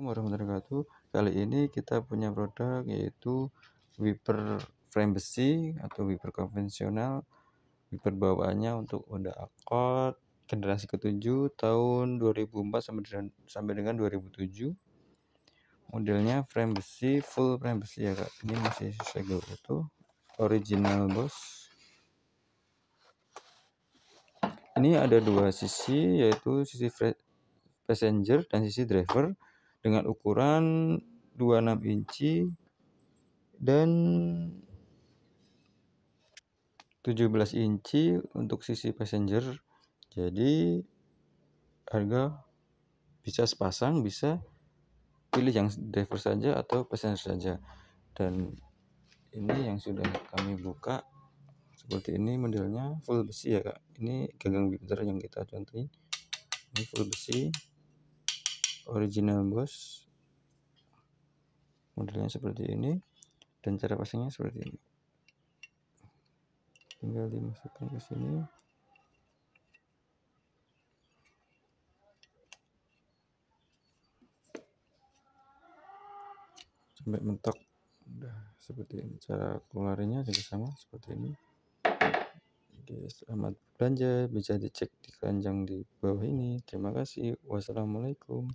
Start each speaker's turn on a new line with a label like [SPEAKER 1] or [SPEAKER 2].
[SPEAKER 1] Assalamualaikum warahmatullahi wabarakatuh kali ini kita punya produk yaitu wiper frame besi atau wiper konvensional wiper bawaannya untuk Honda Accord generasi ketujuh tahun 2004 sampai dengan, sampai dengan 2007 modelnya frame besi full frame besi ya kak ini masih segel itu original bos ini ada dua sisi yaitu sisi passenger dan sisi driver dengan ukuran 26 inci dan 17 inci untuk sisi passenger jadi harga bisa sepasang bisa pilih yang driver saja atau passenger saja dan ini yang sudah kami buka seperti ini modelnya full besi ya kak ini gagang bitter yang kita contohin ini full besi original bos, modelnya seperti ini dan cara pasangnya seperti ini
[SPEAKER 2] tinggal dimasukkan ke sini
[SPEAKER 1] sampai mentok udah seperti ini cara keluarnya juga sama seperti ini Oke, selamat belanja bisa dicek di keranjang di bawah ini terima kasih wassalamualaikum